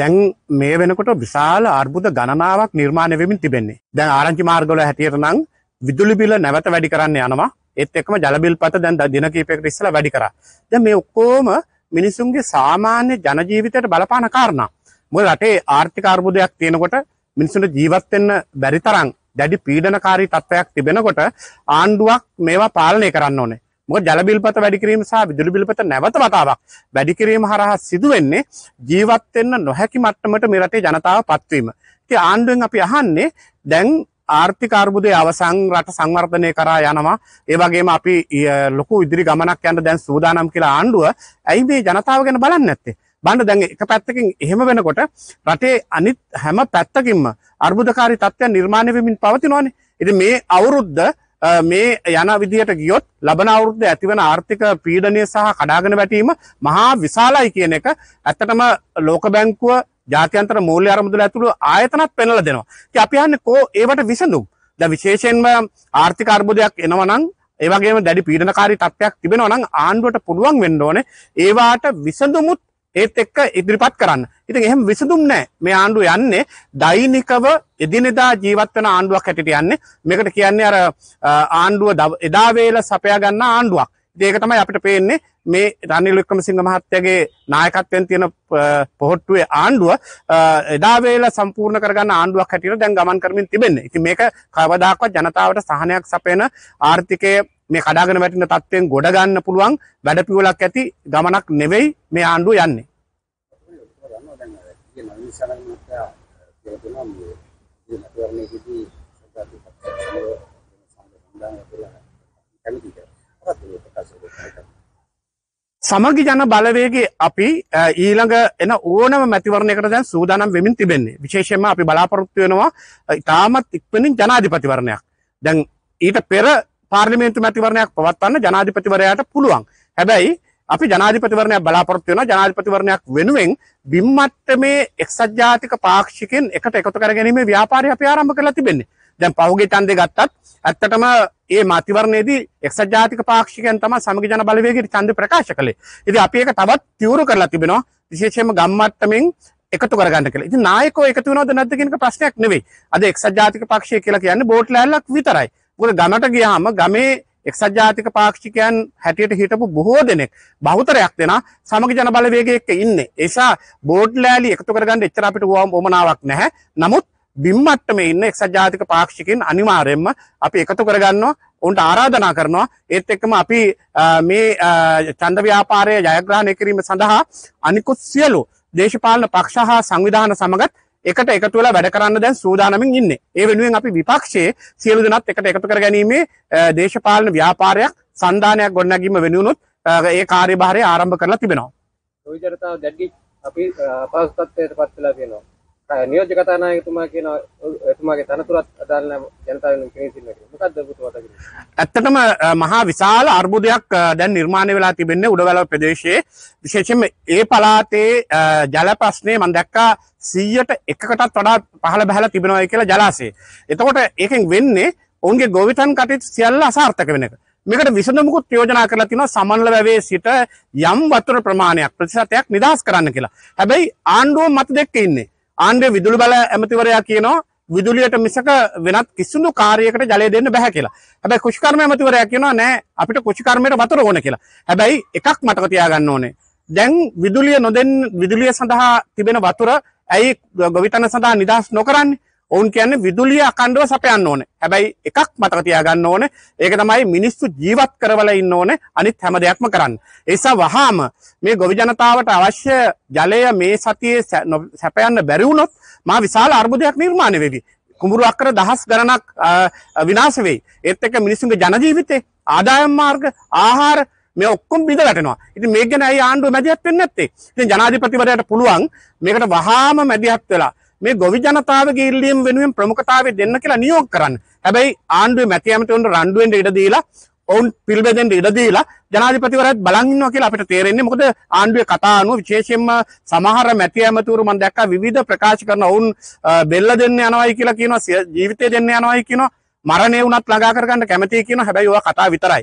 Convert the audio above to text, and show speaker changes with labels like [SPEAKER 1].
[SPEAKER 1] දැන් මේ වෙනකොට විශාල අර්බුද ගණනාවක් නිර්මාණය වෙමින් තිබෙන්නේ. දැන් ආරංචි මාර්ගවල හැටියට නම් විදුලි බිල නැවත වැඩි කරන්න යනවා. ඒත් එක්කම ජල බිල් පත දැන් දින කිහිපයකට ඉස්සලා වැඩි කරා. දැන් මේ ඔක්කොම මිනිසුන්ගේ සාමාන්‍ය ජන ජීවිතයට බලපාන කාරණා. මොකද රටේ ආර්ථික අර්බුදයක් තියෙනකොට මිනිසුන්ට ජීවත් වෙන්න බැරි තරම් දැඩි පීඩනකාරී තත්ත්වයක් තිබෙනකොට ආණ්ඩුවක් මේවා පාලනය කරන්න ඕනේ. මොකද ජල බිල්පත වැඩි කිරීම සහ විදුලි බිල්පත නැවත වතාවක් වැඩි කිරීම හරහා සිදු වෙන්නේ ජීවත් වෙන්න නොහැකි මට්ටමට මේ රටේ ජනතාව පත්වීම. ඉතින් ආණ්ඩුවෙන් අපි අහන්නේ දැන් ආර්ථික අර්බුදයේ අවසන් රට සංවර්ධනය කරා යනවා. ඒ වගේම අපි ලොකු ඉදිරි ගමනක් යන්න දැන් සූදානම් කියලා ආණ්ඩුව ඇයි මේ ජනතාව ගැන බලන්නේ නැත්තේ? බණ්ඩ දැන් එක පැත්තකින් එහෙම වෙනකොට රටේ අනිත් හැම පැත්තකින්ම අර්බුදකාරී තත්ත්වයන් නිර්මාණය වෙමින් පවතිනවානේ. ඉතින් මේ අවුරුද්ද මේ යන විදියට ගියොත් ලබන අවුරුද්ද ඇතිවන ආර්ථික පීඩනය සහ කඩාගෙන වැටීම මහා විශාලයි කියන එක ඇත්තටම ලෝක බැංකුව ජාත්‍යන්තර මූල්‍ය අරමුදල ඇතුළු ආයතනත් පෙන්වලා දෙනවා. ඉතින් අපි අහන්නේ කො ඒවට විසඳුම්. දැන් විශේෂයෙන්ම ආර්ථික අර්බුදයක් එනවා නම් ඒ වගේම දැඩි පීඩනකාරී තත්ත්වයක් තිබෙනවා නම් ආණ්ඩුවට පුළුවන් වෙන්න ඕනේ ඒවාට විසඳුමුත් ඒත් එක්ක ඉදිරිපත් කරන්න. ඉතින් එහෙම විසඳුම් නැහැ. මේ ආණ්ඩුව යන්නේ දෛනිකව එදිනෙදා ජීවත් වෙන ආණ්ඩුවක් හැටියට යන්නේ. මේකට කියන්නේ අර ආණ්ඩුව එදා වේල සපයා ගන්න ආණ්ඩුවක්. ඉතින් ඒක තමයි අපිට පේන්නේ මේ රනිල් වික්‍රමසිංහ මහත්තයාගේ නායකත්වයෙන් තියෙන පොහොට්ටුවේ ආණ්ඩුව එදා වේල සම්පූර්ණ කරගන්න ආණ්ඩුවක් හැටියට දැන් ගමන් කරමින් තිබෙන්නේ. ඉතින් මේක කවදාකවත් ජනතාවට සහනයක් සපයන ආර්ථිකයේ මේ කඩාගෙන වැටෙන තත්ත්වයෙන් ගොඩ ගන්න පුළුවන් වැඩපිළිවෙලක් ඇති ගමනක් නෙවෙයි මේ ආණ්ඩුව යන්නේ. සමගි ජන බලවේගේ අපි ඊළඟ එන ඕනම මැතිවරණයකට දැන් සූදානම් වෙමින් තිබෙන්නේ. විශේෂයෙන්ම අපි බලාපොරොත්තු වෙනවා ඉතාමත් ඉක්මනින් ජනාධිපතිවරණයක්. දැන් ඊට පෙර පාර්ලිමේන්තු මැතිවරණයක් පවත්වන්න ජනාධිපතිවරයාට පුළුවන්. හැබැයි අපි ජනාධිපතිවරණය බලාපොරොත්තු වෙනවා ජනාධිපතිවරණයක් වෙනුවෙන් බිම් මට්ටමේ එක්සත් ජාතික පාක්ෂිකෙන් එකට එකතු කර ගැනීමේ ව්‍යාපාරය අපි ආරම්භ කරලා තිබෙන්නේ. දැන් පහුගිය ඡන්දේ ගත්තත් ඇත්තටම මේ මැතිවරණයේදී එක්සත් ජාතික පාක්ෂිකයන් තමයි සමගි ජන බලවේගයේ ඡන්දේ ප්‍රකාශ කළේ. ඉතින් අපි ඒක තවත් තීව්‍ර කරලා තිබෙනවා විශේෂයෙන්ම ගම් මට්ටමින් එකතු කරගන්න කියලා. ඉතින් නායකයෝ එකතු වෙනවද නැද්ද කියන ප්‍රශ්නයක් නෙවෙයි. අද එක්සත් ජාතික පක්ෂය කියලා කියන්නේ බෝට් ලෑල්ලක් විතරයි. මොකද ගමට ගියාම ගමේ එක්සත් ජාතික පාක්ෂිකයන් හැටියට හිටපු බොහෝ දෙනෙක් බහුතරයක් දෙනා සමග ජන බලවේගය එක්ක ඉන්නේ. ඒසා බෝඩ් ලෑලි එකතු කරගන්න එච්චර අපිට වමනාවක් නැහැ. නමුත් බිම් මට්ටමේ ඉන්න එක්සත් ජාතික පාක්ෂිකයන් අනිවාර්යයෙන්ම අපි එකතු කරගන්නවා. ඔවුන්ට ආරාධනා කරනවා. ඒත් එක්කම අපි මේ ඡන්ද ව්‍යාපාරය ජයග්‍රහණය කිරීම සඳහා අනිකුත් සියලු දේශපාලන පක්ෂ හා සංවිධාන සමගත් එකට එකතු වෙලා වැඩ කරන්න දැන් සූදානමින් ඉන්නේ. ඒ වෙනුවෙන් අපි විපක්ෂයේ සියලු දෙනාත් එකට එකතු කර ගැනීමේ දේශපාලන ව්‍යාපාරයක් සන්දානයක් ගොඩනැගීම වෙනුනොත් ඒ කාර්යභාරය ආරම්භ කරලා තිබෙනවා. රෝහිත ජනතාව දැඩි අපි අපහසුතාවයට පත් වෙලා තියෙනවා. නියෝජ්‍ය කතානායකතුමා කියන එතුමාගේ තනතුරත් අදාළ ජනතාවෙන් කෙනෙක් ඉන්නවා කියලා. මොකද්ද ඔබතුමාට කියන්නේ? ඇත්තටම මහා විශාල අර්බුදයක් දැන් නිර්මාණය වෙලා තිබෙන්නේ උඩවැල ප්‍රදේශයේ. විශේෂයෙන්ම ඒ පළාතේ ජල ප්‍රශ්නේ මම දැක්කා 100ට එකකටත් වඩා පහළ බහලා තිබෙනවා කියලා ජලාශය. එතකොට ඒකෙන් වෙන්නේ ඔවුන්ගේ ගොවිතැන් කටයුතු සියල්ල අසාර්ථක වෙන එක. මේකට විසඳුමකුත් යෝජනා කරලා තිනවා සමන්ල වැවේ සිට යම් වතුර ප්‍රමාණයක් ප්‍රතිශතයක් නිදහස් කරන්න කියලා. හැබැයි ආණ්ඩුව මත දෙක ඉන්නේ. ආණ්ඩුවේ විදුලි බල ඇමතිවරයා කියනවා විදුලියට මිසක වෙනත් කිසිදු කාර්යයකට ජලය දෙන්න බෑ කියලා. හැබැයි කුෂිකර්ම ඇමතිවරයා කියනවා නෑ අපිට කුෂිකර්මයට වතුර ඕන කියලා. හැබැයි එකක් මතක තියාගන්න ඕනේ. දැන් විදුලිය නොදෙන් විදුලිය සඳහා තිබෙන වතුර ඇයි ගොවිතැන සඳහා නිදහස් නොකරන්නේ? ඔවුන් කියන්නේ විදුලිය අකණ්ඩව සපයන්න ඕනේ. හැබැයි එකක් මතක තියාගන්න ඕනේ. ඒක තමයි මිනිස්සු ජීවත් කරවල ඉන්න ඕනේ. අනිත් හැම දෙයක්ම කරන්න. ඒ නිසා වහාම මේ ගොවි ජනතාවට අවශ්‍ය ජලය මේ සතියේ සපයන්න බැරි වුණොත් මා විශාල අර්බුදයක් නිර්මාණය වෙවි. කුඹුරු අක්කර දහස් ගණනක් විනාශ වෙයි. ඒත් එක්ක මිනිසුන්ගේ ජන ජීවිතේ, ආදායම් මාර්ග, ආහාර මේ ඔක්කොම බිඳ වැටෙනවා. ඉතින් මේක ගැන ඇයි ආණ්ඩුව මැදිහත් වෙන්නේ නැත්තේ? ඉතින් ජනාධිපතිවරයාට පුළුවන් මේකට වහාම මැදිහත් වෙලා මේ ගොවි ජනතාවගේ ඉල්ලීම් වෙනුවෙන් ප්‍රමුඛතාවය දෙන්න කියලා නියෝග කරන්න. හැබැයි ආණ්ඩුවේ මැති ඇමතිවරුන්ට රණ්ඩු වෙන්න ඉඩ දීලා ඔවුන් පිළිබෙදෙන්ට ඉඩ දීලා ජනාධිපතිවරයාත් බලන් ඉන්නවා කියලා අපිට තේරෙන්නේ. මොකද ආණ්ඩුවේ කතා අනුව විශේෂයෙන්ම සමහර මැති ඇමතිවරු මම දැක්කා විවිධ ප්‍රකාශ කරන ඔවුන් බෙල්ල දෙන්න යනවායි කියලා කියනවා ජීවිතය දෙන්න යනවායි කියනවා මරණය වුණත් ළඟා කරගන්න කැමතියි කියනවා. හැබැයි ඒවා කතා විතරයි.